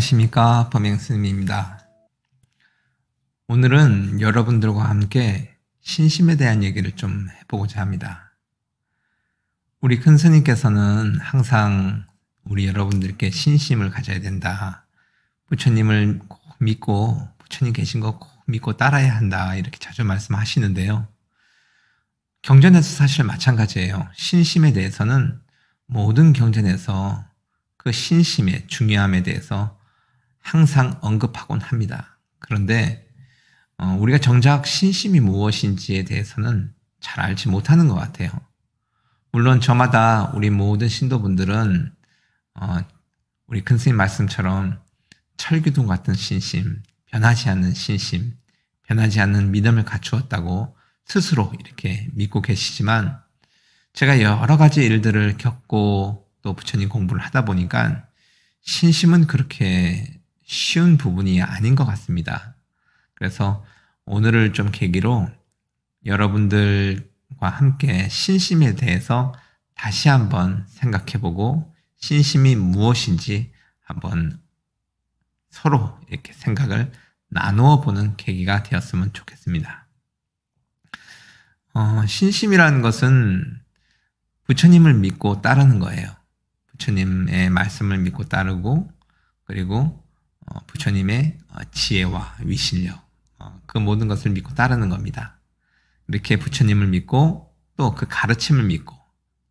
안녕하십니까 범행스님입니다. 오늘은 여러분들과 함께 신심에 대한 얘기를 좀 해보고자 합니다. 우리 큰 스님께서는 항상 우리 여러분들께 신심을 가져야 된다. 부처님을 꼭 믿고 부처님 계신 거 꼭 믿고 따라야 한다 이렇게 자주 말씀하시는데요. 경전에서 사실 마찬가지예요. 신심에 대해서는 모든 경전에서 그 신심의 중요함에 대해서 항상 언급하곤 합니다. 그런데 어, 우리가 정작 신심이 무엇인지에 대해서는 잘 알지 못하는 것 같아요. 물론 저마다 우리 모든 신도분들은 어, 우리 큰스님 말씀처럼 철기둥 같은 신심, 변하지 않는 신심, 변하지 않는 믿음을 갖추었다고 스스로 이렇게 믿고 계시지만 제가 여러 가지 일들을 겪고 또 부처님 공부를 하다 보니까 신심은 그렇게 쉬운 부분이 아닌 것 같습니다. 그래서 오늘을 좀 계기로 여러분들과 함께 신심에 대해서 다시 한번 생각해보고 신심이 무엇인지 한번 서로 이렇게 생각을 나누어 보는 계기가 되었으면 좋겠습니다. 어, 신심이라는 것은 부처님을 믿고 따르는 거예요. 부처님의 말씀을 믿고 따르고 그리고 어, 부처님의 어, 지혜와 위신력 어, 그 모든 것을 믿고 따르는 겁니다. 이렇게 부처님을 믿고 또 그 가르침을 믿고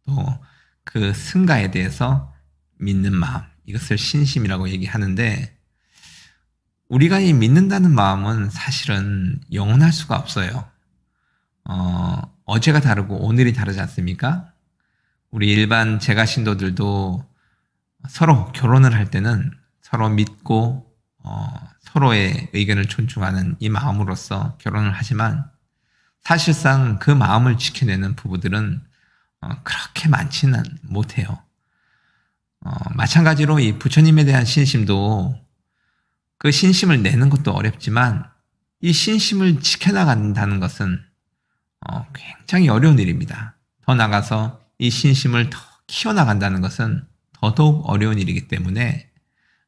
또 그 승가에 대해서 믿는 마음 이것을 신심이라고 얘기하는데 우리가 이 믿는다는 마음은 사실은 영원할 수가 없어요. 어, 어제가 다르고 오늘이 다르지 않습니까? 우리 일반 제가 신도들도 서로 결혼을 할 때는 서로 믿고 어, 서로의 의견을 존중하는 이 마음으로서 결혼을 하지만 사실상 그 마음을 지켜내는 부부들은 어, 그렇게 많지는 못해요. 어, 마찬가지로 이 부처님에 대한 신심도 그 신심을 내는 것도 어렵지만 이 신심을 지켜나간다는 것은 어, 굉장히 어려운 일입니다. 더 나가서 이 신심을 더 키워나간다는 것은 더더욱 어려운 일이기 때문에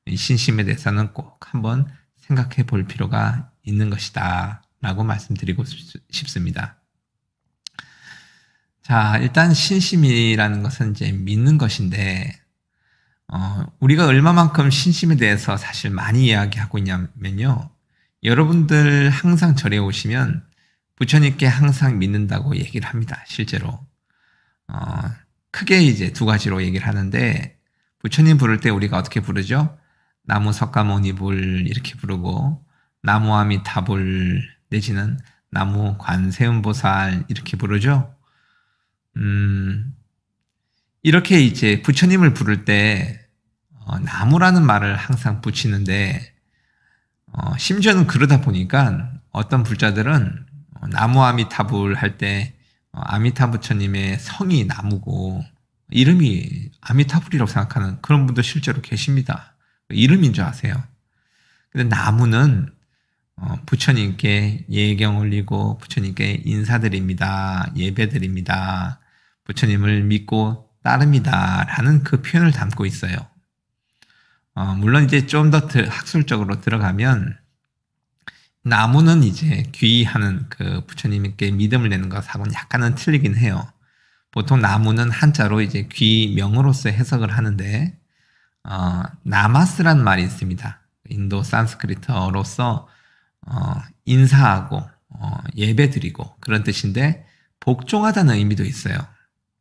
이 신심에 대해서는 꼭 한번 생각해 볼 필요가 있는 것이다. 라고 말씀드리고 싶습니다. 자, 일단 신심이라는 것은 이제 믿는 것인데, 어, 우리가 얼마만큼 신심에 대해서 사실 많이 이야기하고 있냐면요. 여러분들 항상 절에 오시면 부처님께 항상 믿는다고 얘기를 합니다. 실제로. 어, 크게 이제 두 가지로 얘기를 하는데, 부처님 부를 때 우리가 어떻게 부르죠? 나무 석가모니불 이렇게 부르고 나무아미타불 내지는 나무 관세음보살 이렇게 부르죠. 음, 이렇게 이제 부처님을 부를 때 어, 나무라는 말을 항상 붙이는데 어, 심지어는 그러다 보니까 어떤 불자들은 어, 나무 아미타불 할때 아미타 부처님의 성이 나무고 이름이 아미타불이라고 생각하는 그런 분도 실제로 계십니다. 이름인 줄 아세요. 근데 나무는 어, 부처님께 예경 올리고 부처님께 인사드립니다. 예배드립니다. 부처님을 믿고 따릅니다. 라는 그 표현을 담고 있어요. 어, 물론 이제 좀 더 학술적으로 들어가면 나무는 이제 귀하는 그 부처님께 믿음을 내는 것하고는 약간은 틀리긴 해요. 보통 나무는 한자로 이제 귀명으로서 해석을 하는데 어, 나마스란 말이 있습니다. 인도 산스크리트어로서 어, 인사하고 어, 예배드리고 그런 뜻인데 복종하다는 의미도 있어요.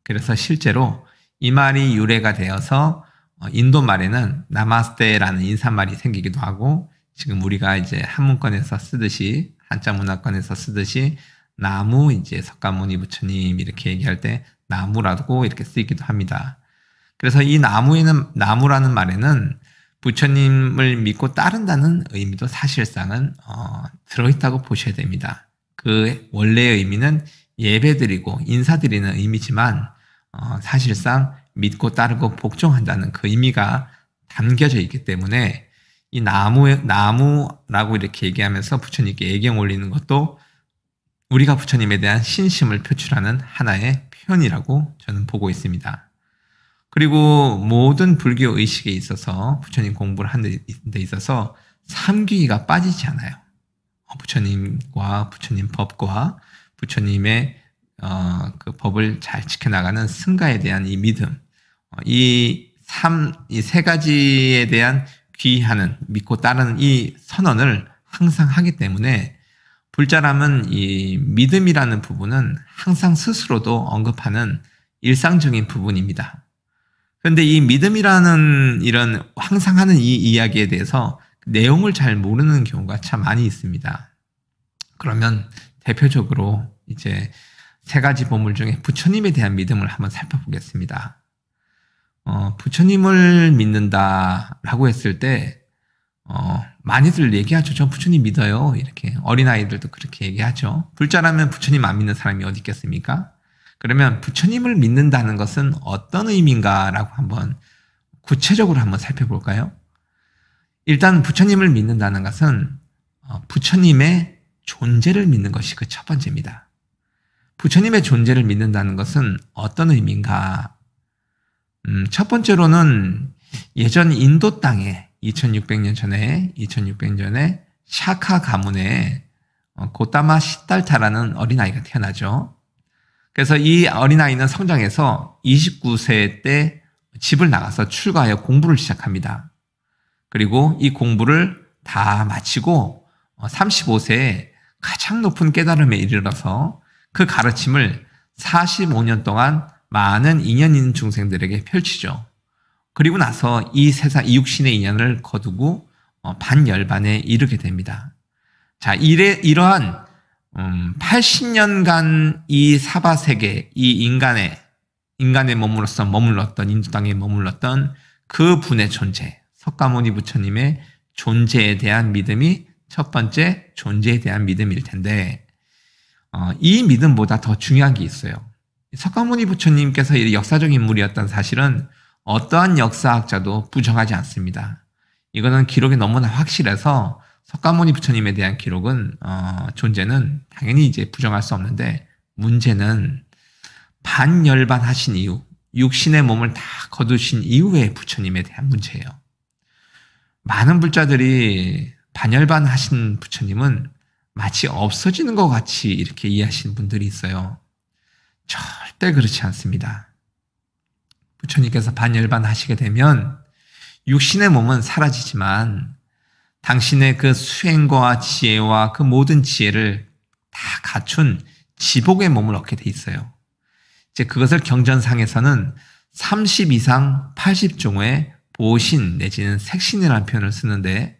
그래서 실제로 이 말이 유래가 되어서 어, 인도 말에는 나마스테라는 인사말이 생기기도 하고 지금 우리가 이제 한문권에서 쓰듯이 한자 문화권에서 쓰듯이 나무 이제 석가모니 부처님 이렇게 얘기할 때 나무라고 이렇게 쓰이기도 합니다. 그래서 이 나무에는 나무라는 말에는 부처님을 믿고 따른다는 의미도 사실상은 어, 들어있다고 보셔야 됩니다. 그 원래의 의미는 예배드리고 인사드리는 의미지만 어, 사실상 믿고 따르고 복종한다는 그 의미가 담겨져 있기 때문에 이 나무 나무라고 이렇게 얘기하면서 부처님께 애경 올리는 것도 우리가 부처님에 대한 신심을 표출하는 하나의 표현이라고 저는 보고 있습니다. 그리고 모든 불교 의식에 있어서 부처님 공부를 하는 데 있어서 삼귀가 빠지지 않아요. 어, 부처님과 부처님 법과 부처님의 어, 그 법을 잘 지켜나가는 승가에 대한 이 믿음, 어, 이 삼, 이 세 가지에 대한 귀하는, 믿고 따르는 이 선언을 항상 하기 때문에 불자람은 이 믿음이라는 부분은 항상 스스로도 언급하는 일상적인 부분입니다. 그런데 이 믿음이라는 이런 항상 하는 이 이야기에 대해서 내용을 잘 모르는 경우가 참 많이 있습니다. 그러면 대표적으로 이제 세 가지 보물 중에 부처님에 대한 믿음을 한번 살펴보겠습니다. 어, 부처님을 믿는다라고 했을 때, 어, 많이들 얘기하죠. 저 부처님 믿어요. 이렇게. 어린아이들도 그렇게 얘기하죠. 불자라면 부처님 안 믿는 사람이 어디 있겠습니까? 그러면 부처님을 믿는다는 것은 어떤 의미인가라고 한번 구체적으로 한번 살펴볼까요? 일단 부처님을 믿는다는 것은 어, 부처님의 존재를 믿는 것이 그 첫 번째입니다. 부처님의 존재를 믿는다는 것은 어떤 의미인가? 음, 첫 번째로는 예전 인도 땅에 2600년 전에 2600년에 샤카 가문에 어, 고다마 시달타라는 어린아이가 태어나죠. 그래서 이 어린아이는 성장해서 29세 때 집을 나가서 출가하여 공부를 시작합니다. 그리고 이 공부를 다 마치고 35세에 어, 가장 높은 깨달음에 이르러서 그 가르침을 45년 동안 많은 인연 인 중생들에게 펼치죠. 그리고 나서 이 세상 이육신의 인연을 거두고 어, 반열반에 이르게 됩니다. 자, 이래, 이러한 80년간 음, 이 사바 세계, 이 인간의 인간의 몸으로서 머물렀던 인도 당에 머물렀던 그 분의 존재, 석가모니 부처님의 존재에 대한 믿음이 첫 번째 존재에 대한 믿음일 텐데 어, 이 믿음보다 더 중요한 게 있어요. 석가모니 부처님께서 역사적 인물이었던 사실은 어떠한 역사학자도 부정하지 않습니다. 이거는 기록이 너무나 확실해서 석가모니 부처님에 대한 기록은 어, 존재는 당연히 이제 부정할 수 없는데 문제는 반열반하신 이후 육신의 몸을 다 거두신 이후의 부처님에 대한 문제예요. 많은 불자들이 반열반하신 부처님은 마치 없어지는 것 같이 이렇게 이해하시는 분들이 있어요. 절대 그렇지 않습니다. 부처님께서 반열반하시게 되면 육신의 몸은 사라지지만 당신의 그 수행과 지혜와 그 모든 지혜를 다 갖춘 지복의 몸을 얻게 돼 있어요. 이제 그것을 경전상에서는 30 이상 80종의 보신 내지는 색신이라는 표현을 쓰는데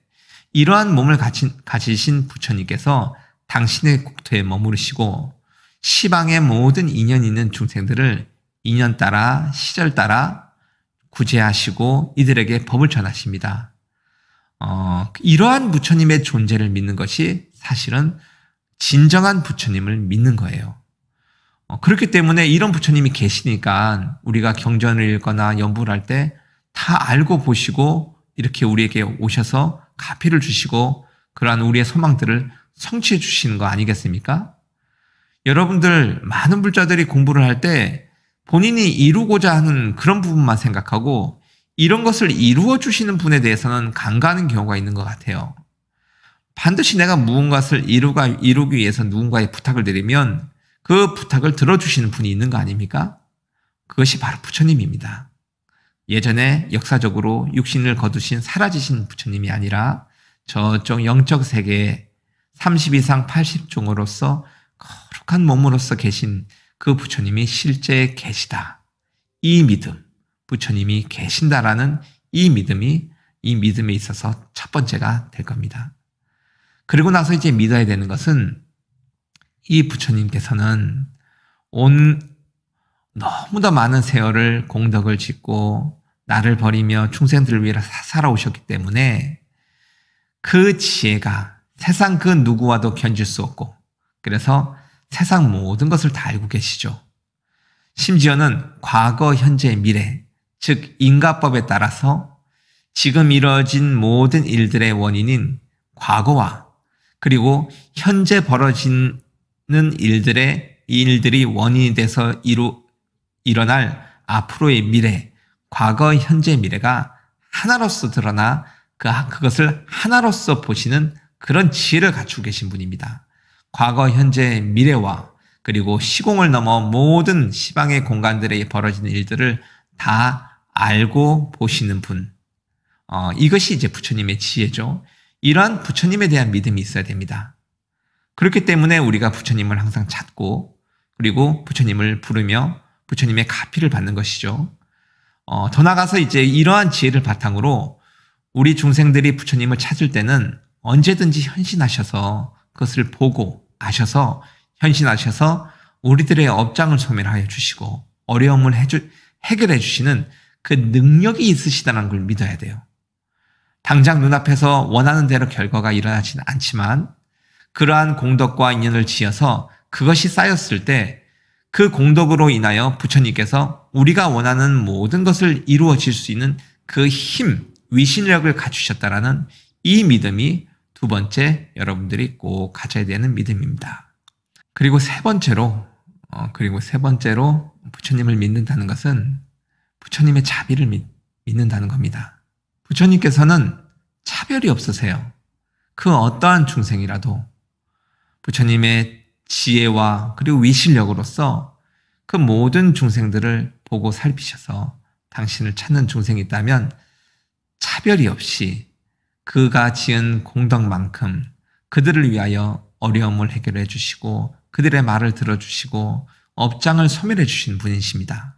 이러한 몸을 가진, 가지신 부처님께서 당신의 국토에 머무르시고 시방의 모든 인연 있는 중생들을 인연 따라 시절 따라 구제하시고 이들에게 법을 전하십니다. 어, 이러한 부처님의 존재를 믿는 것이 사실은 진정한 부처님을 믿는 거예요. 어, 그렇기 때문에 이런 부처님이 계시니까 우리가 경전을 읽거나 연부를 할 때 다 알고 보시고 이렇게 우리에게 오셔서 가피를 주시고 그러한 우리의 소망들을 성취해 주시는 거 아니겠습니까? 여러분들 많은 불자들이 공부를 할 때 본인이 이루고자 하는 그런 부분만 생각하고 이런 것을 이루어 주시는 분에 대해서는 간과하는 경우가 있는 것 같아요. 반드시 내가 무언가를 이루가, 이루기 위해서 누군가의 부탁을 드리면 그 부탁을 들어주시는 분이 있는 거 아닙니까? 그것이 바로 부처님입니다. 예전에 역사적으로 육신을 거두신 사라지신 부처님이 아니라 저쪽 영적 세계에 30 이상 80종으로서 거룩한 몸으로서 계신 그 부처님이 실제 계시다. 이 믿음. 부처님이 계신다라는 이 믿음이 이 믿음에 있어서 첫 번째가 될 겁니다. 그리고 나서 이제 믿어야 되는 것은 이 부처님께서는 온너무도 많은 세월을 공덕을 짓고 나를 버리며 충생들을 위해 살아오셨기 때문에 그 지혜가 세상 그 누구와도 견줄 수 없고 그래서 세상 모든 것을 다 알고 계시죠. 심지어는 과거, 현재, 미래 즉 인가법에 따라서 지금 이뤄진 모든 일들의 원인인 과거와 그리고 현재 벌어지는 일들의 일들이 원인이 돼서 이루, 일어날 앞으로의 미래, 과거, 현재, 미래가 하나로서 드러나 그, 그것을 하나로서 보시는 그런 지혜를 갖추고 계신 분입니다. 과거, 현재, 미래와 그리고 시공을 넘어 모든 시방의 공간들에 벌어지는 일들을 다 알고 보시는 분. 어, 이것이 이제 부처님의 지혜죠. 이러한 부처님에 대한 믿음이 있어야 됩니다. 그렇기 때문에 우리가 부처님을 항상 찾고 그리고 부처님을 부르며 부처님의 가피를 받는 것이죠. 어, 더 나가서 이제 이러한 지혜를 바탕으로 우리 중생들이 부처님을 찾을 때는 언제든지 현신하셔서 그것을 보고 아셔서 현신하셔서 우리들의 업장을 소멸하여 주시고 어려움을 해주, 해결해 주시는 그 능력이 있으시다는 걸 믿어야 돼요. 당장 눈앞에서 원하는 대로 결과가 일어나지는 않지만 그러한 공덕과 인연을 지어서 그것이 쌓였을 때 그 공덕으로 인하여 부처님께서 우리가 원하는 모든 것을 이루어질 수 있는 그 힘, 위신력을 갖추셨다라는 이 믿음이 두 번째 여러분들이 꼭 가져야 되는 믿음입니다. 그리고 세 번째로, 어, 그리고 세 번째로 부처님을 믿는다는 것은 부처님의 자비를 믿, 는다는 겁니다. 부처님께서는 차별이 없으세요. 그 어떠한 중생이라도 부처님의 지혜와 그리고 위실력으로서 그 모든 중생들을 보고 살피셔서 당신을 찾는 중생이 있다면 차별이 없이 그가 지은 공덕만큼 그들을 위하여 어려움을 해결해 주시고 그들의 말을 들어주시고 업장을 소멸해 주신 분이십니다.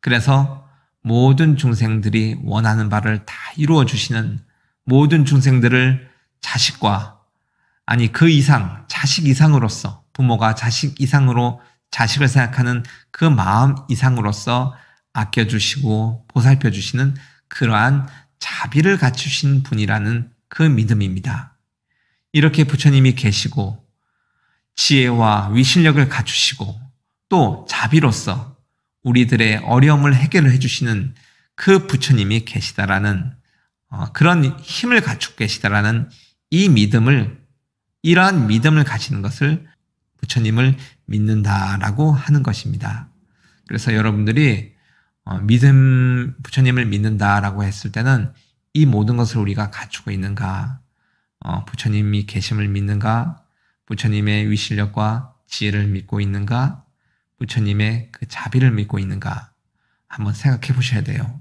그래서 모든 중생들이 원하는 바를 다 이루어 주시는 모든 중생들을 자식과 아니 그 이상 자식 이상으로서 부모가 자식 이상으로 자식을 생각하는 그 마음 이상으로서 아껴주시고 보살펴 주시는 그러한 자비를 갖추신 분이라는 그 믿음입니다. 이렇게 부처님이 계시고 지혜와 위신력을 갖추시고 또 자비로서 우리들의 어려움을 해결해 주시는 그 부처님이 계시다라는 어, 그런 힘을 갖추고 계시다라는 이 믿음을 이러한 믿음을 가지는 것을 부처님을 믿는다라고 하는 것입니다. 그래서 여러분들이 어, 믿음 부처님을 믿는다라고 했을 때는 이 모든 것을 우리가 갖추고 있는가, 어, 부처님이 계심을 믿는가, 부처님의 위실력과 지혜를 믿고 있는가, 부처님의 그 자비를 믿고 있는가 한번 생각해 보셔야 돼요.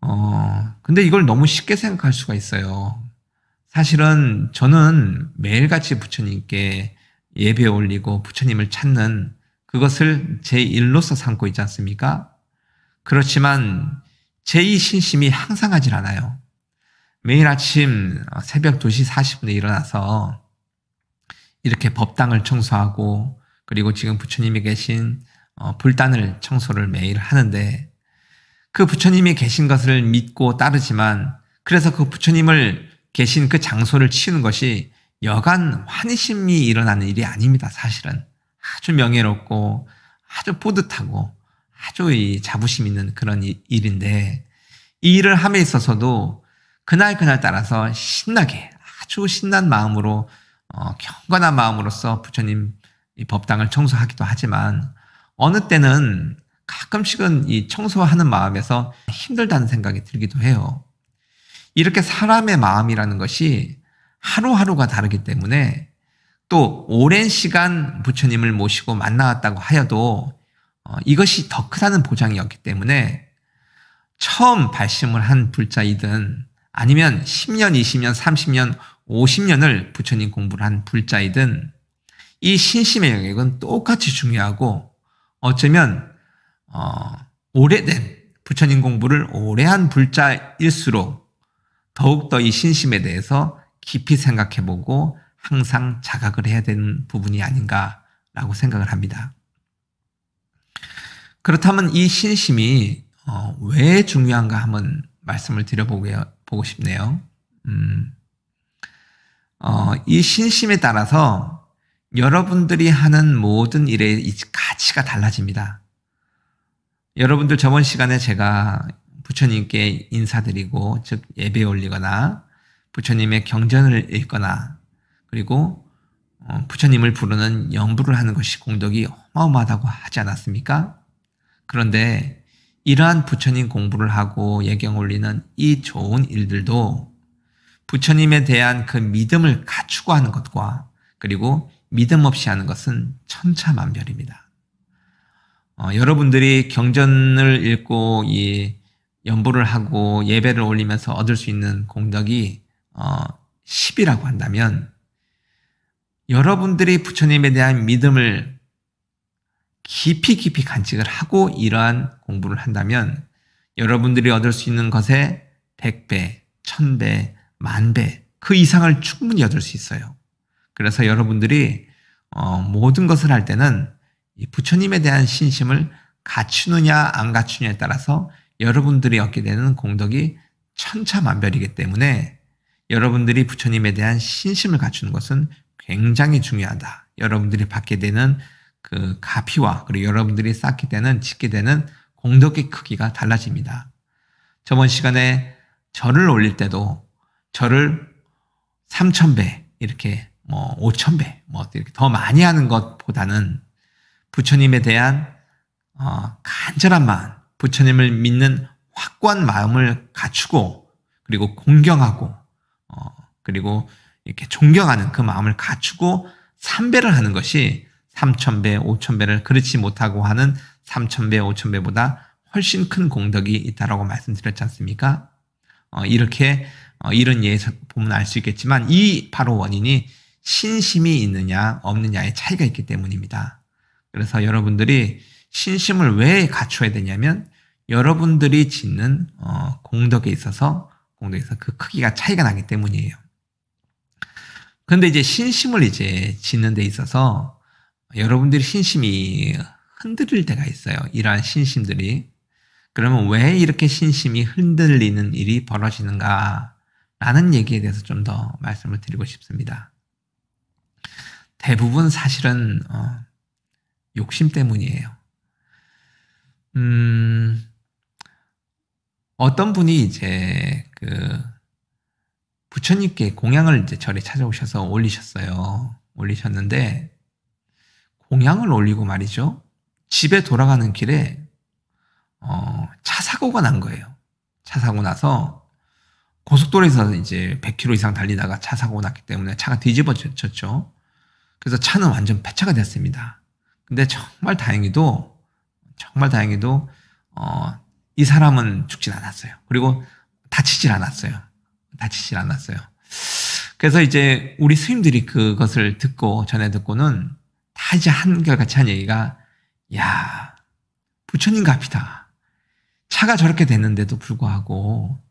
어, 근데 이걸 너무 쉽게 생각할 수가 있어요. 사실은 저는 매일같이 부처님께 예배 올리고 부처님을 찾는 그것을 제 일로서 삼고 있지 않습니까? 그렇지만 제2 신심이 항상 하질 않아요. 매일 아침 새벽 2시 40분에 일어나서 이렇게 법당을 청소하고 그리고 지금 부처님이 계신 어, 불단을 청소를 매일 하는데 그 부처님이 계신 것을 믿고 따르지만 그래서 그 부처님을 계신 그 장소를 치우는 것이 여간 환희심이 일어나는 일이 아닙니다. 사실은 아주 명예롭고 아주 뿌듯하고 아주 이 자부심 있는 그런 일인데 이 일을 함에 있어서도 그날 그날 따라서 신나게 아주 신난 마음으로 어, 경건한 마음으로서 부처님 이 법당을 청소하기도 하지만 어느 때는 가끔씩은 이 청소하는 마음에서 힘들다는 생각이 들기도 해요. 이렇게 사람의 마음이라는 것이 하루하루가 다르기 때문에 또 오랜 시간 부처님을 모시고 만나왔다고 하여도 어, 이것이 더 크다는 보장이었기 때문에 처음 발심을 한 불자이든 아니면 10년, 20년, 30년, 50년을 부처님 공부를 한 불자이든 이 신심의 영역은 똑같이 중요하고 어쩌면 어, 오래된 부처님 공부를 오래한 불자일수록 더욱더 이 신심에 대해서 깊이 생각해보고 항상 자각을 해야 되는 부분이 아닌가라고 생각을 합니다. 그렇다면 이 신심이 어, 왜 중요한가 한번 말씀을 드려보고 싶네요. 음, 어, 이 신심에 따라서 여러분들이 하는 모든 일의 가치가 달라집니다. 여러분들 저번 시간에 제가 부처님께 인사드리고 즉 예배 올리거나 부처님의 경전을 읽거나 그리고 어, 부처님을 부르는 연부를 하는 것이 공덕이 어마어마하다고 하지 않았습니까? 그런데 이러한 부처님 공부를 하고 예경 올리는 이 좋은 일들도 부처님에 대한 그 믿음을 갖추고 하는 것과 그리고 믿음 없이 하는 것은 천차만별입니다. 어, 여러분들이 경전을 읽고 이 연보를 하고 예배를 올리면서 얻을 수 있는 공덕이 어, 10이라고 한다면 여러분들이 부처님에 대한 믿음을 깊이 깊이 간직을 하고 이러한 공부를 한다면 여러분들이 얻을 수 있는 것의 100배, 1000배, 만배 그 이상을 충분히 얻을 수 있어요. 그래서 여러분들이 어, 모든 것을 할 때는 부처님에 대한 신심을 갖추느냐 안 갖추느냐에 따라서 여러분들이 얻게 되는 공덕이 천차만별이기 때문에 여러분들이 부처님에 대한 신심을 갖추는 것은 굉장히 중요하다. 여러분들이 받게 되는 그 가피와 그리고 여러분들이 쌓게 되는 짓게 되는 공덕의 크기가 달라집니다. 저번 시간에 절을 올릴 때도 절을 3천배 이렇게 뭐 5천 배, 뭐 이렇게 더 많이 하는 것보다는 부처님에 대한 어, 간절한 마음, 부처님을 믿는 확고한 마음을 갖추고 그리고 공경하고 어, 그리고 이렇게 존경하는 그 마음을 갖추고 삼배를 하는 것이 3천배, 5천배를 그렇지 못하고 하는 3천배, 5천배보다 훨씬 큰 공덕이 있다라고 말씀드렸지 않습니까? 어, 이렇게 어, 이런 예에서 보면 알 수 있겠지만 이 바로 원인이 신심이 있느냐 없느냐의 차이가 있기 때문입니다. 그래서 여러분들이 신심을 왜 갖춰야 되냐면 여러분들이 짓는 어, 공덕에 있어서 공덕에서 그 크기가 차이가 나기 때문이에요. 그런데 이제 신심을 이제 짓는 데 있어서 여러분들이 신심이 흔들릴 때가 있어요. 이러한 신심들이 그러면 왜 이렇게 신심이 흔들리는 일이 벌어지는가? 라는 얘기에 대해서 좀 더 말씀을 드리고 싶습니다. 대부분 사실은 어, 욕심 때문이에요. 음, 어떤 분이 이제 그 부처님께 공양을 이제 절에 찾아오셔서 올리셨어요. 올리셨는데 공양을 올리고 말이죠. 집에 돌아가는 길에 어, 차 사고가 난 거예요. 차 사고 나서 고속도로에서 이제 100km 이상 달리다가 차 사고 났기 때문에 차가 뒤집어졌죠. 그래서 차는 완전 폐차가 됐습니다. 근데 정말 다행히도 정말 다행히도 어, 이 사람은 죽진 않았어요. 그리고 다치질 않았어요. 다치질 않았어요. 그래서 이제 우리 스님들이 그것을 듣고 전에 듣고는 다 이제 한결같이 한 얘기가 야 부처님 갑이다 차가 저렇게 됐는데도 불구하고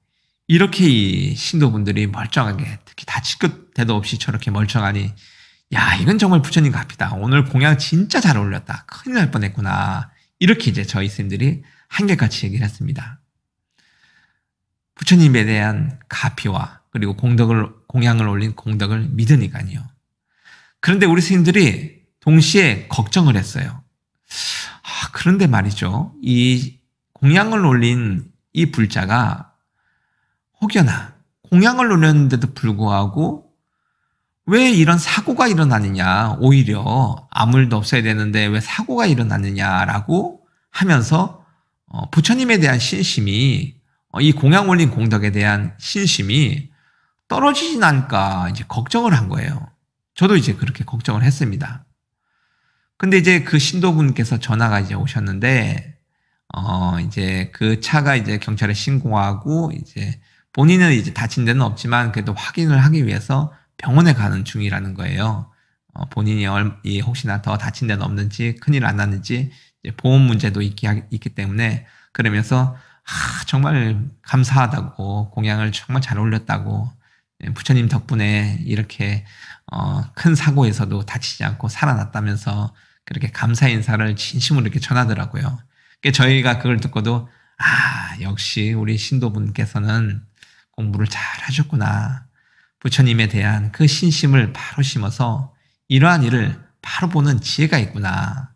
이렇게 이 신도분들이 멀쩡하게 특히 다칠 끝 대도 없이 저렇게 멀쩡하니 야, 이건 정말 부처님 같다. 오늘 공양 진짜 잘 어울렸다. 큰일 날 뻔했구나. 이렇게 이제 저희 님들이 한결같이 얘기를 했습니다. 부처님에 대한 가피와 그리고 공덕을, 공양을 올린 공덕을 믿으니까요. 그런데 우리 스님들이 동시에 걱정을 했어요. 아, 그런데 말이죠. 이 공양을 올린 이 불자가 혹여나 공양을 올렸는데도 불구하고 왜 이런 사고가 일어나느냐, 오히려 아무 일도 없어야 되는데 왜 사고가 일어나느냐라고 하면서 어, 부처님에 대한 신심이 어, 이 공양 올린 공덕에 대한 신심이 떨어지진 않을까 이제 걱정을 한 거예요. 저도 이제 그렇게 걱정을 했습니다. 근데 이제 그 신도분께서 전화가 이제 오셨는데 어 이제 그 차가 이제 경찰에 신고하고 이제 본인은 이제 다친 데는 없지만 그래도 확인을 하기 위해서 병원에 가는 중이라는 거예요. 어, 본인이 혹시나 더 다친 데는 없는지 큰일 안 났는지 보험 문제도 있기, 있기 때문에 그러면서 아, 정말 감사하다고 공양을 정말 잘 올렸다고 예, 부처님 덕분에 이렇게 어, 큰 사고에서도 다치지 않고 살아났다면서 그렇게 감사 인사를 진심으로 이렇게 전하더라고요. 그러니까 저희가 그걸 듣고도 아 역시 우리 신도분께서는 공부를 잘 하셨구나. 부처님에 대한 그 신심을 바로 심어서 이러한 일을 바로 보는 지혜가 있구나.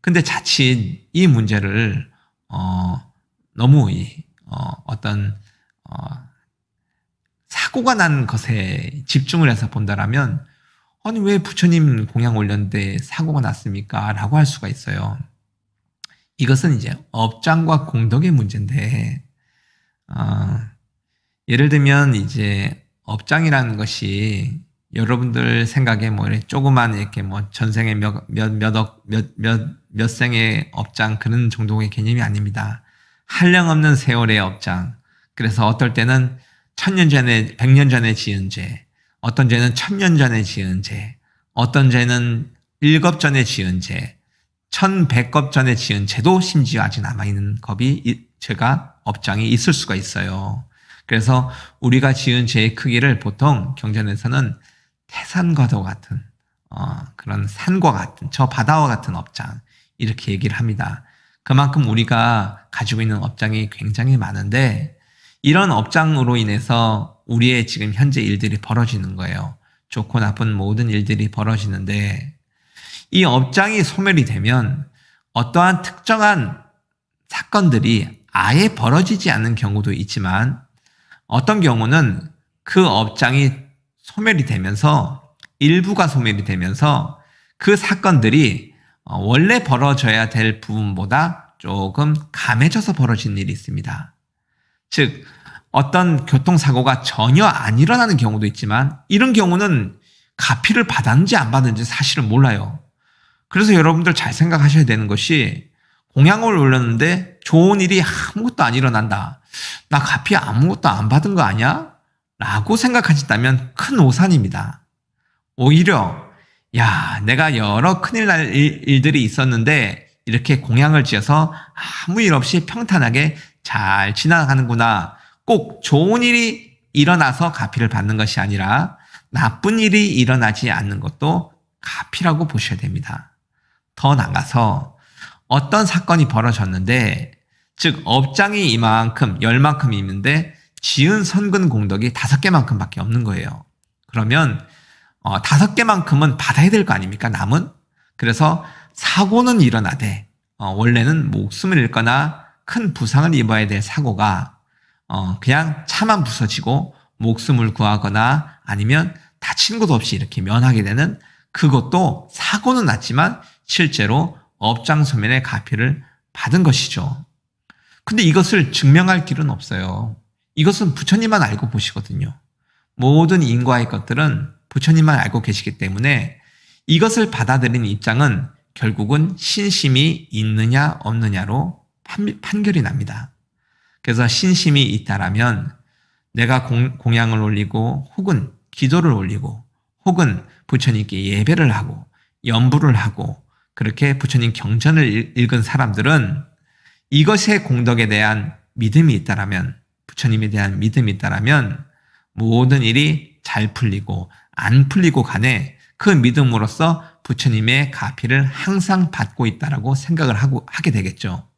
근데 자칫 이 문제를 어, 너무 이, 어, 어떤 어, 사고가 난 것에 집중을 해서 본다라면 아니 왜 부처님 공양 올렸는데 사고가 났습니까? 라고 할 수가 있어요. 이것은 이제 업장과 공덕의 문제인데 어, 예를 들면 이제 업장이라는 것이 여러분들 생각에 뭐 이렇게 조그만 이렇게 뭐 전생에 몇몇 몇억 몇몇몇 생의 업장 그런 정도의 개념이 아닙니다. 한량없는 세월의 업장. 그래서 어떨 때는 천년 전에 백년 전에 지은 죄, 어떤 죄는 천년 전에 지은 죄, 어떤 죄는 일겁 전에 지은 죄, 천백겁 전에 지은 죄도 심지어 아직 남아 있는 겁이 죄가 업장이 있을 수가 있어요. 그래서 우리가 지은 죄의 크기를 보통 경전에서는 태산과도 같은 어, 그런 산과 같은 저 바다와 같은 업장 이렇게 얘기를 합니다. 그만큼 우리가 가지고 있는 업장이 굉장히 많은데 이런 업장으로 인해서 우리의 지금 현재 일들이 벌어지는 거예요. 좋고 나쁜 모든 일들이 벌어지는데 이 업장이 소멸이 되면 어떠한 특정한 사건들이 아예 벌어지지 않는 경우도 있지만 어떤 경우는 그 업장이 소멸이 되면서 일부가 소멸이 되면서 그 사건들이 어, 원래 벌어져야 될 부분보다 조금 감해져서 벌어진 일이 있습니다. 즉, 어떤 교통사고가 전혀 안 일어나는 경우도 있지만 이런 경우는 가피를 받았는지 안 받았는지 사실은 몰라요. 그래서 여러분들 잘 생각하셔야 되는 것이 공양을 올렸는데 좋은 일이 아무것도 안 일어난다. 나갚피 아무것도 안 받은 거 아니야? 라고 생각하신다면 큰 오산입니다. 오히려 야 내가 여러 큰일 날 일, 들이 있었는데 이렇게 공양을 지어서 아무 일 없이 평탄하게 잘 지나가는구나. 꼭 좋은 일이 일어나서 가피를 받는 것이 아니라 나쁜 일이 일어나지 않는 것도 가피라고 보셔야 됩니다. 더 나가서 어떤 사건이 벌어졌는데 즉 업장이 이만큼 열만큼 있는데 지은 선근 공덕이 다섯 개만큼밖에 없는 거예요. 그러면 어, 다섯 개만큼은 받아야 될 거 아닙니까 남은? 그래서 사고는 일어나되 어, 원래는 목숨을 잃거나 큰 부상을 입어야 될 사고가 어, 그냥 차만 부서지고 목숨을 구하거나 아니면 다친 곳 없이 이렇게 면하게 되는 그것도 사고는 났지만 실제로 업장 서면의 가피를 받은 것이죠. 근데 이것을 증명할 길은 없어요. 이것은 부처님만 알고 보시거든요. 모든 인과의 것들은 부처님만 알고 계시기 때문에 이것을 받아들인 입장은 결국은 신심이 있느냐 없느냐로 판, 결이 납니다. 그래서 신심이 있다라면 내가 공, 공양을 올리고 혹은 기도를 올리고 혹은 부처님께 예배를 하고 연부를 하고 그렇게 부처님 경전을 읽은 사람들은 이것의 공덕에 대한 믿음이 있다라면 부처님에 대한 믿음이 있다라면 모든 일이 잘 풀리고 안 풀리고 간에 그 믿음으로써 부처님의 가피를 항상 받고 있다라고 생각을 하고 하게 되겠죠.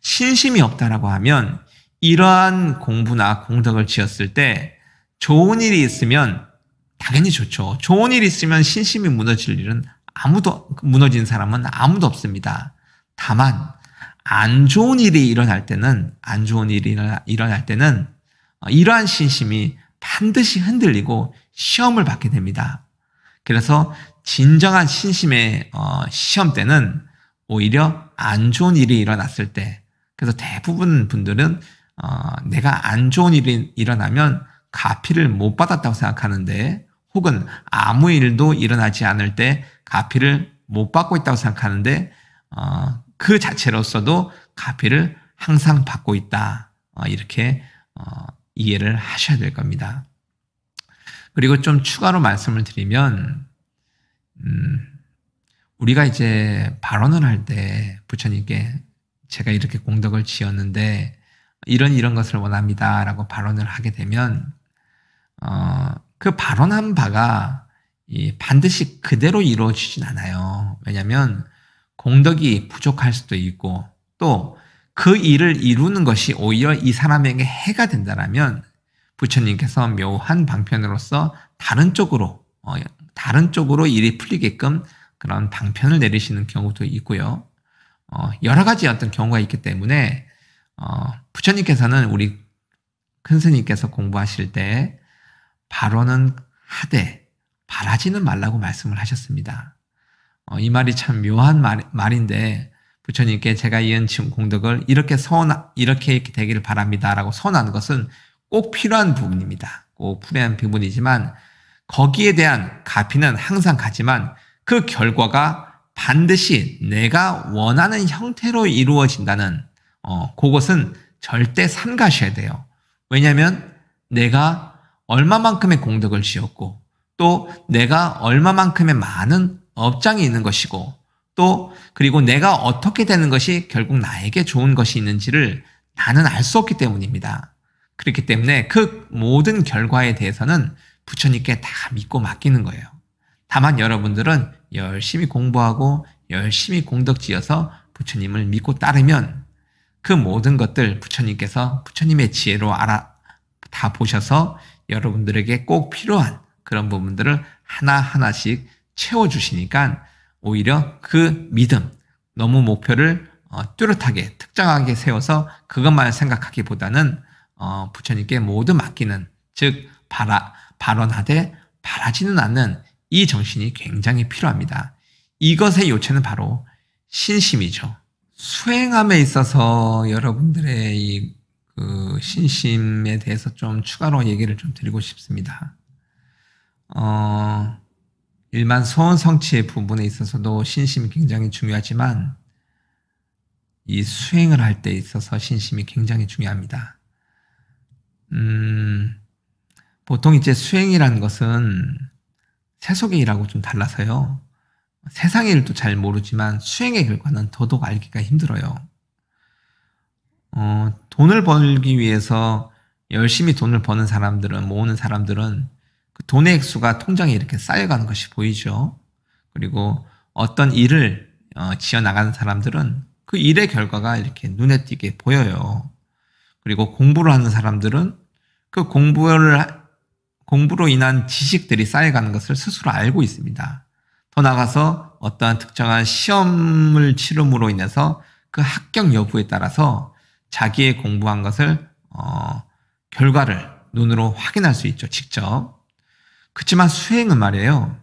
신심이 없다라고 하면 이러한 공부나 공덕을 지었을 때 좋은 일이 있으면 당연히 좋죠. 좋은 일이 있으면 신심이 무너질 일은 아무도 무너진 사람은 아무도 없습니다. 다만 안 좋은 일이 일어날 때는 안 좋은 일이 일어날 때는 어, 이러한 신심이 반드시 흔들리고 시험을 받게 됩니다. 그래서 진정한 신심의 어, 시험 때는 오히려 안 좋은 일이 일어났을 때 그래서 대부분 분들은 어, 내가 안 좋은 일이 일어나면 가피를 못 받았다고 생각하는데 혹은 아무 일도 일어나지 않을 때 가피를 못 받고 있다고 생각하는데 어, 그 자체로서도 가피를 항상 받고 있다 어, 이렇게 어, 이해를 하셔야 될 겁니다. 그리고 좀 추가로 말씀을 드리면 음, 우리가 이제 발언을 할 때 부처님께 제가 이렇게 공덕을 지었는데 이런 이런 것을 원합니다라고 발언을 하게 되면 어, 그 발언한 바가 반드시 그대로 이루어지진 않아요. 왜냐하면 공덕이 부족할 수도 있고 또 그 일을 이루는 것이 오히려 이 사람에게 해가 된다라면 부처님께서 묘한 방편으로서 다른 쪽으로 어, 다른 쪽으로 일이 풀리게끔 그런 방편을 내리시는 경우도 있고요. 어, 여러 가지 어떤 경우가 있기 때문에 어, 부처님께서는 우리 큰 스님께서 공부하실 때 바로는 하되 바라지는 말라고 말씀을 하셨습니다. 어, 이 말이 참 묘한 말, 말인데 부처님께 제가 이은 지금 공덕을 이렇게 서 이렇게 이렇게 되기를 바랍니다라고 선한 것은 꼭 필요한 부분입니다. 꼭 필요한 부분이지만 거기에 대한 가피는 항상 가지만 그 결과가 반드시 내가 원하는 형태로 이루어진다는 어, 그것은 절대 삼가셔야 돼요. 왜냐하면 내가 얼마만큼의 공덕을 지었고 또 내가 얼마만큼의 많은 업장이 있는 것이고 또 그리고 내가 어떻게 되는 것이 결국 나에게 좋은 것이 있는지를 나는 알 수 없기 때문입니다. 그렇기 때문에 그 모든 결과에 대해서는 부처님께 다 믿고 맡기는 거예요. 다만 여러분들은 열심히 공부하고 열심히 공덕지어서 부처님을 믿고 따르면 그 모든 것들 부처님께서 부처님의 지혜로 알아 다 보셔서 여러분들에게 꼭 필요한 그런 부분들을 하나하나씩 채워주시니까 오히려 그 믿음, 너무 목표를 어, 뚜렷하게, 특정하게 세워서 그것만 생각하기보다는 어, 부처님께 모두 맡기는, 즉, 바라, 발언하되 바라지는 않는 이 정신이 굉장히 필요합니다. 이것의 요체는 바로 신심이죠. 수행함에 있어서 여러분들의 이, 그, 신심에 대해서 좀 추가로 얘기를 좀 드리고 싶습니다. 어, 일반 소원 성취의 부분에 있어서도 신심이 굉장히 중요하지만 이 수행을 할 때 있어서 신심이 굉장히 중요합니다. 음, 보통 이제 수행이라는 것은 세속의 일하고 좀 달라서요. 세상의 일도 잘 모르지만 수행의 결과는 더더욱 알기가 힘들어요. 어, 돈을 벌기 위해서 열심히 돈을 버는 사람들은, 모으는 사람들은 그 돈의 액수가 통장에 이렇게 쌓여가는 것이 보이죠. 그리고 어떤 일을 어, 지어 나가는 사람들은 그 일의 결과가 이렇게 눈에 띄게 보여요. 그리고 공부를 하는 사람들은 그 공부를 공부로 인한 지식들이 쌓여가는 것을 스스로 알고 있습니다. 더 나가서 아 어떠한 특정한 시험을 치름으로 인해서 그 합격 여부에 따라서 자기의 공부한 것을 어, 결과를 눈으로 확인할 수 있죠. 직접. 그렇지만 수행은 말이에요.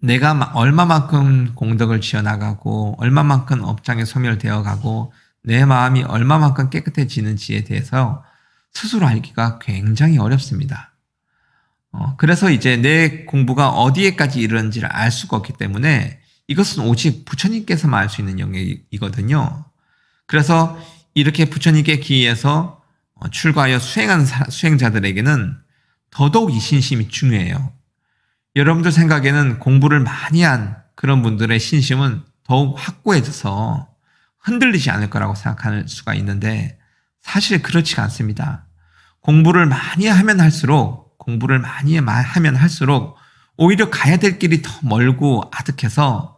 내가 얼마만큼 공덕을 지어나가고 얼마만큼 업장에 소멸되어 가고 내 마음이 얼마만큼 깨끗해지는지에 대해서 스스로 알기가 굉장히 어렵습니다. 어, 그래서 이제 내 공부가 어디에까지 이르는지를 알 수가 없기 때문에 이것은 오직 부처님께서만 알 수 있는 영역이거든요. 그래서 이렇게 부처님께 기해서 어, 출가하여 수행하는 수행자들에게는 더더욱 이 신심이 중요해요. 여러분들 생각에는 공부를 많이 한 그런 분들의 신심은 더욱 확고해져서 흔들리지 않을 거라고 생각할 수가 있는데 사실 그렇지가 않습니다. 공부를 많이 하면 할수록 공부를 많이 하면 할수록 오히려 가야 될 길이 더 멀고 아득해서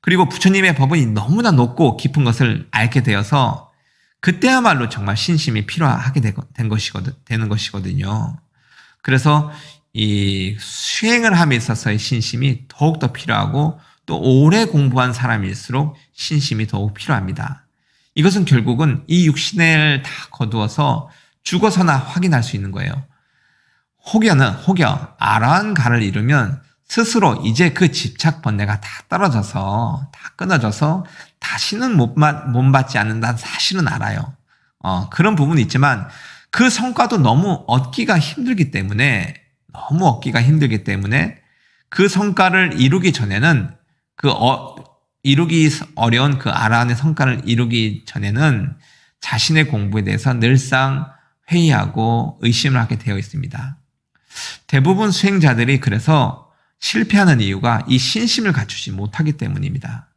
그리고 부처님의 법은 너무나 높고 깊은 것을 알게 되어서 그때야말로 정말 신심이 필요하게 된 것이거든, 되는 것이거든요. 그래서 이 수행을 함에 있어서의 신심이 더욱더 필요하고 또 오래 공부한 사람일수록 신심이 더욱 필요합니다. 이것은 결국은 이 육신을 다 거두어서 죽어서나 확인할 수 있는 거예요. 혹여는 혹여 아란가를 이루면 스스로 이제 그 집착 번뇌가 다 떨어져서 다 끊어져서 다시는 못 받지 않는다는 사실은 알아요. 어, 그런 부분이 있지만 그 성과도 너무 얻기가 힘들기 때문에 너무 얻기가 힘들기 때문에 그 성과를 이루기 전에는 그 어, 이루기 어려운 그 아란의 성과를 이루기 전에는 자신의 공부에 대해서 늘상 회의하고 의심을 하게 되어 있습니다. 대부분 수행자들이 그래서 실패하는 이유가 이 신심을 갖추지 못하기 때문입니다.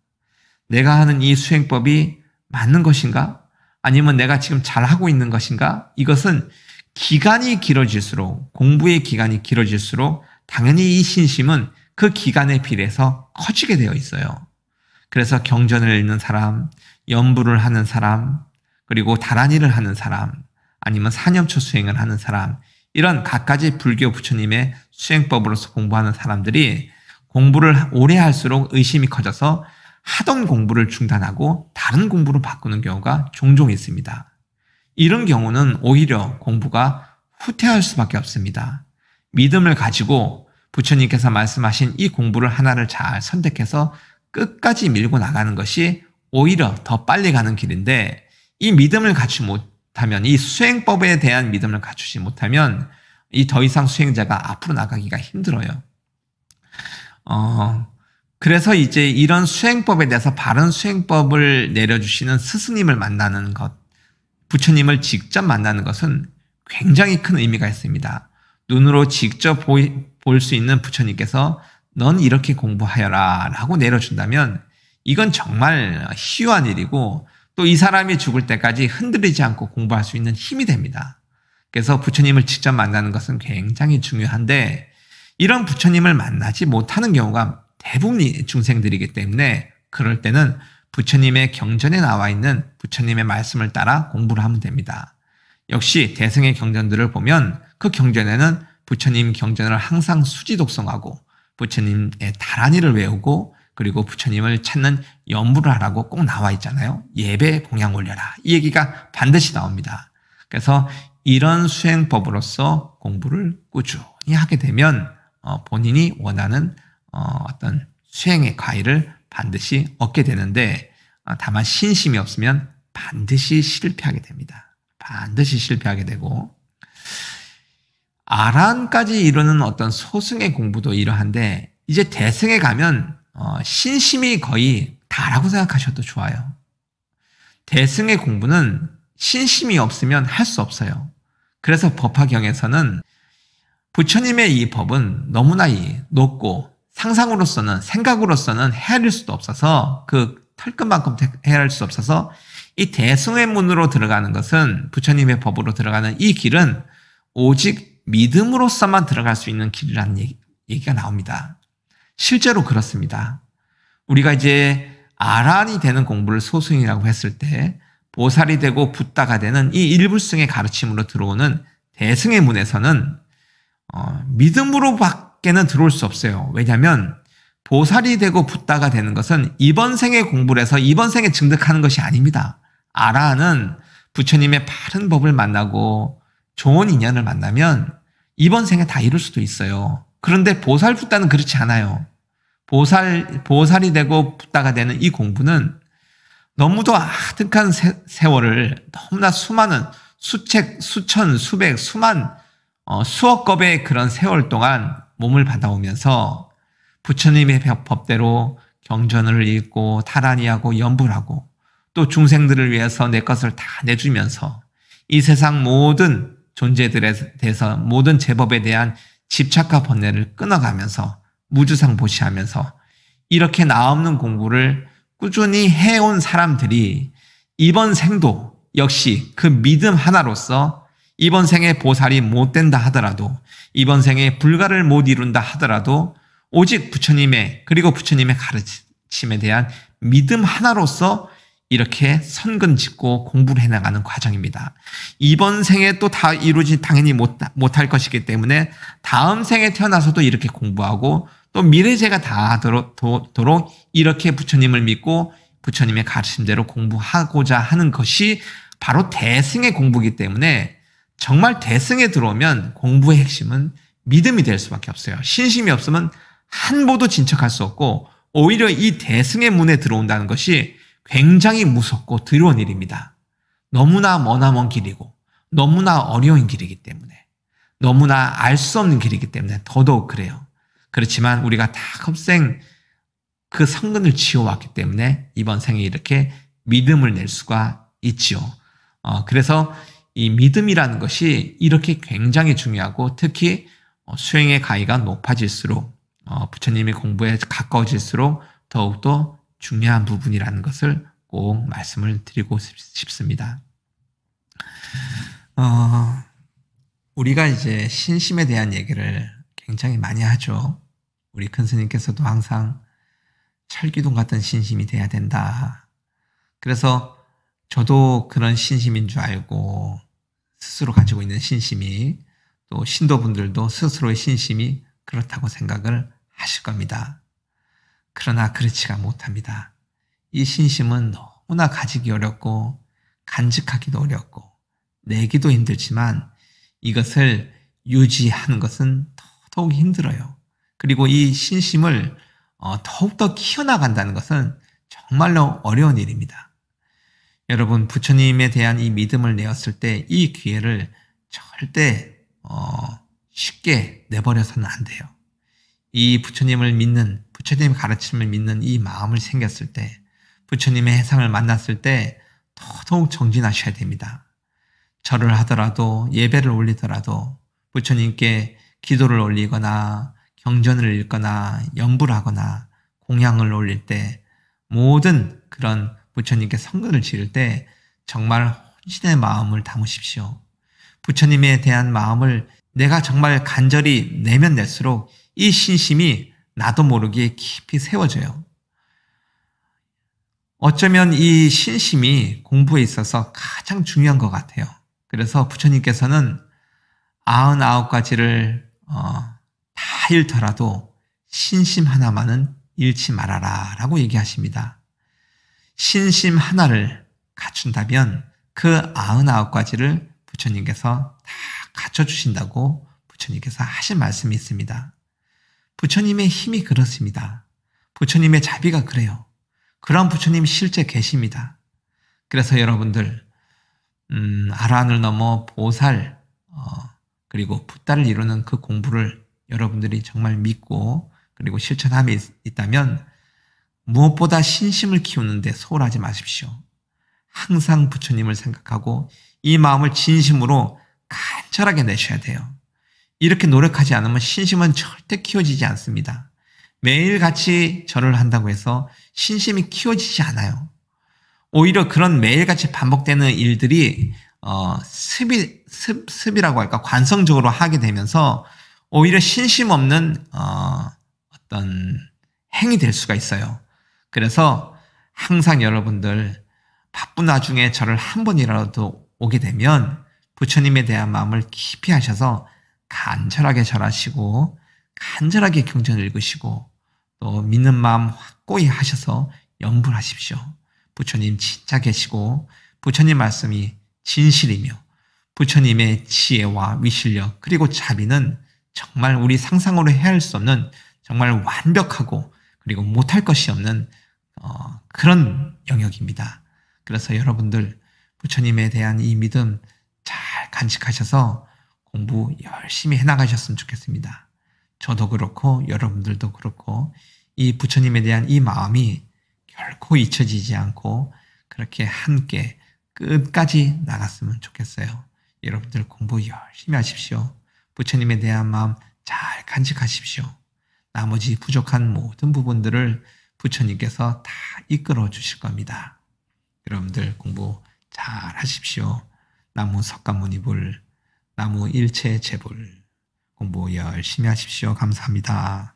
내가 하는 이 수행법이 맞는 것인가? 아니면 내가 지금 잘하고 있는 것인가? 이것은 기간이 길어질수록, 공부의 기간이 길어질수록 당연히 이 신심은 그 기간에 비례해서 커지게 되어 있어요. 그래서 경전을 읽는 사람, 연부를 하는 사람, 그리고 다란이를 하는 사람, 아니면 사념초 수행을 하는 사람, 이런 갖가지 불교 부처님의 수행법으로서 공부하는 사람들이 공부를 오래 할수록 의심이 커져서 하던 공부를 중단하고 다른 공부로 바꾸는 경우가 종종 있습니다. 이런 경우는 오히려 공부가 후퇴할 수밖에 없습니다. 믿음을 가지고 부처님께서 말씀하신 이 공부를 하나를 잘 선택해서 끝까지 밀고 나가는 것이 오히려 더 빨리 가는 길인데 이 믿음을 갖지 못하면 이 수행법에 대한 믿음을 갖추지 못하면 이 더 이상 수행자가 앞으로 나가기가 힘들어요. 어, 그래서 이제 이런 수행법에 대해서 바른 수행법을 내려주시는 스승님을 만나는 것, 부처님을 직접 만나는 것은 굉장히 큰 의미가 있습니다. 눈으로 직접 볼 수 있는 부처님께서 넌 이렇게 공부하여라 라고 내려준다면 이건 정말 희유한 일이고 또 이 사람이 죽을 때까지 흔들리지 않고 공부할 수 있는 힘이 됩니다. 그래서 부처님을 직접 만나는 것은 굉장히 중요한데 이런 부처님을 만나지 못하는 경우가 대부분이 중생들이기 때문에 그럴 때는 부처님의 경전에 나와 있는 부처님의 말씀을 따라 공부를 하면 됩니다. 역시 대승의 경전들을 보면 그 경전에는 부처님 경전을 항상 수지독성하고 부처님의 다란이를 외우고 그리고 부처님을 찾는 연부를 하라고 꼭 나와 있잖아요. 예배 공양 올려라. 이 얘기가 반드시 나옵니다. 그래서 이런 수행법으로서 공부를 꾸준히 하게 되면 어, 본인이 원하는 어, 어떤 수행의 과일을 반드시 얻게 되는데 어, 다만 신심이 없으면 반드시 실패하게 됩니다. 반드시 실패하게 되고 아란까지 이루는 어떤 소승의 공부도 이러한데 이제 대승에 가면 어, 신심이 거의 다라고 생각하셔도 좋아요. 대승의 공부는 신심이 없으면 할 수 없어요. 그래서 법화경에서는 부처님의 이 법은 너무나 높고 상상으로서는 생각으로서는 헤아릴 수도 없어서 그 털끝만큼 헤아릴 수 없어서 이 대승의 문으로 들어가는 것은 부처님의 법으로 들어가는 이 길은 오직 믿음으로서만 들어갈 수 있는 길이라는 얘기, 얘기가 나옵니다. 실제로 그렇습니다. 우리가 이제 아란이 되는 공부를 소승이라고 했을 때 보살이 되고 붓다가 되는 이 일불승의 가르침으로 들어오는 대승의 문에서는 어, 믿음으로 바, 밖에는 들어올 수 없어요. 왜냐하면 보살이 되고 붓다가 되는 것은 이번 생의 공부를 해서 이번 생에 증득하는 것이 아닙니다. 아라는 부처님의 바른 법을 만나고 좋은 인연을 만나면 이번 생에 다 이룰 수도 있어요. 그런데 보살 붓다는 그렇지 않아요. 보살, 보살이 되고 붓다가 되는 이 공부는 너무도 아득한 세, 월을 너무나 수많은 수책, 수천, 수백, 수만, 어, 수억 겁의 그런 세월 동안 몸을 받아오면서 부처님의 법대로 경전을 읽고 타라니하고 염불하고 또 중생들을 위해서 내 것을 다 내주면서 이 세상 모든 존재들에 대해서 모든 제법에 대한 집착과 번뇌를 끊어가면서 무주상보시하면서 이렇게 나없는 공부를 꾸준히 해온 사람들이 이번 생도 역시 그 믿음 하나로서 이번 생에 보살이 못 된다 하더라도 이번 생에 불가를 못 이룬다 하더라도 오직 부처님의 그리고 부처님의 가르침에 대한 믿음 하나로서 이렇게 선근 짓고 공부를 해나가는 과정입니다. 이번 생에 또 다 이루지 당연히 못, 못 것이기 때문에 다음 생에 태어나서도 이렇게 공부하고 또 미래제가 다도록 이렇게 부처님을 믿고 부처님의 가르침대로 공부하고자 하는 것이 바로 대승의 공부이기 때문에 정말 대승에 들어오면 공부의 핵심은 믿음이 될 수밖에 없어요. 신심이 없으면 한 보도 진척할 수 없고 오히려 이 대승의 문에 들어온다는 것이 굉장히 무섭고 두려운 일입니다. 너무나 머나먼 길이고 너무나 어려운 길이기 때문에 너무나 알 수 없는 길이기 때문에 더더욱 그래요. 그렇지만 우리가 다 흡생 그 성근을 지어왔기 때문에 이번 생에 이렇게 믿음을 낼 수가 있지요. 어, 그래서 이 믿음이라는 것이 이렇게 굉장히 중요하고 특히 어, 수행의 가이가 높아질수록 어, 부처님의 공부에 가까워질수록 더욱더 중요한 부분이라는 것을 꼭 말씀을 드리고 싶습니다. 어, 우리가 이제 신심에 대한 얘기를 굉장히 많이 하죠. 우리 큰 스님께서도 항상 철기둥 같은 신심이 돼야 된다. 그래서 저도 그런 신심인 줄 알고 스스로 가지고 있는 신심이 또 신도분들도 스스로의 신심이 그렇다고 생각을 하실 겁니다. 그러나 그렇지가 못합니다. 이 신심은 너무나 가지기 어렵고 간직하기도 어렵고 내기도 힘들지만 이것을 유지하는 것은 더욱 힘들어요. 그리고 이 신심을 어, 더욱더 키워나간다는 것은 정말로 어려운 일입니다. 여러분 부처님에 대한 이 믿음을 내었을 때 이 기회를 절대 어, 쉽게 내버려서는 안 돼요. 이 부처님을 믿는 부처님 가르침을 믿는 이 마음을 생겼을 때 부처님의 해상을 만났을 때 더더욱 정진하셔야 됩니다. 절을 하더라도 예배를 올리더라도 부처님께 기도를 올리거나 경전을 읽거나 연불하거나 공양을 올릴 때 모든 그런 부처님께 성근을 지을 때 정말 혼신의 마음을 담으십시오. 부처님에 대한 마음을 내가 정말 간절히 내면 낼수록 이 신심이 나도 모르게 깊이 세워져요. 어쩌면 이 신심이 공부에 있어서 가장 중요한 것 같아요. 그래서 부처님께서는 99가지를 어, 다 잃더라도 신심 하나만은 잃지 말아라 라고 얘기하십니다. 신심 하나를 갖춘다면 그 99가지를 부처님께서 다 갖춰주신다고 부처님께서 하신 말씀이 있습니다. 부처님의 힘이 그렇습니다. 부처님의 자비가 그래요. 그런 부처님 실제 계십니다. 그래서 여러분들 음, 아란을 넘어 보살 어, 그리고 붓다를 이루는 그 공부를 여러분들이 정말 믿고 그리고 실천함이 있, 있다면 무엇보다 신심을 키우는데 소홀하지 마십시오. 항상 부처님을 생각하고 이 마음을 진심으로 간절하게 내셔야 돼요. 이렇게 노력하지 않으면 신심은 절대 키워지지 않습니다. 매일 같이 절을 한다고 해서 신심이 키워지지 않아요. 오히려 그런 매일같이 반복되는 일들이 어, 습이, 습, 습이라고 할까 관성적으로 하게 되면서 오히려 신심 없는 어, 어떤 행이 될 수가 있어요. 그래서 항상 여러분들 바쁜 와중에 저를 한 번이라도 오게 되면 부처님에 대한 마음을 깊이 하셔서 간절하게 절하시고 간절하게 경전 읽으시고 또 믿는 마음 확고히 하셔서 염불하십시오. 부처님 진짜 계시고 부처님 말씀이 진실이며 부처님의 지혜와 위실력 그리고 자비는 정말 우리 상상으로 헤아릴 수 없는 정말 완벽하고 그리고 못할 것이 없는 어, 그런 영역입니다. 그래서 여러분들 부처님에 대한 이 믿음 잘 간직하셔서 공부 열심히 해나가셨으면 좋겠습니다. 저도 그렇고 여러분들도 그렇고 이 부처님에 대한 이 마음이 결코 잊혀지지 않고 그렇게 함께 끝까지 나갔으면 좋겠어요. 여러분들 공부 열심히 하십시오. 부처님에 대한 마음 잘 간직하십시오. 나머지 부족한 모든 부분들을 부처님께서 다 이끌어 주실 겁니다. 여러분들 공부 잘 하십시오. 나무 석가모니불, 나무 일체 재불 공부 열심히 하십시오. 감사합니다.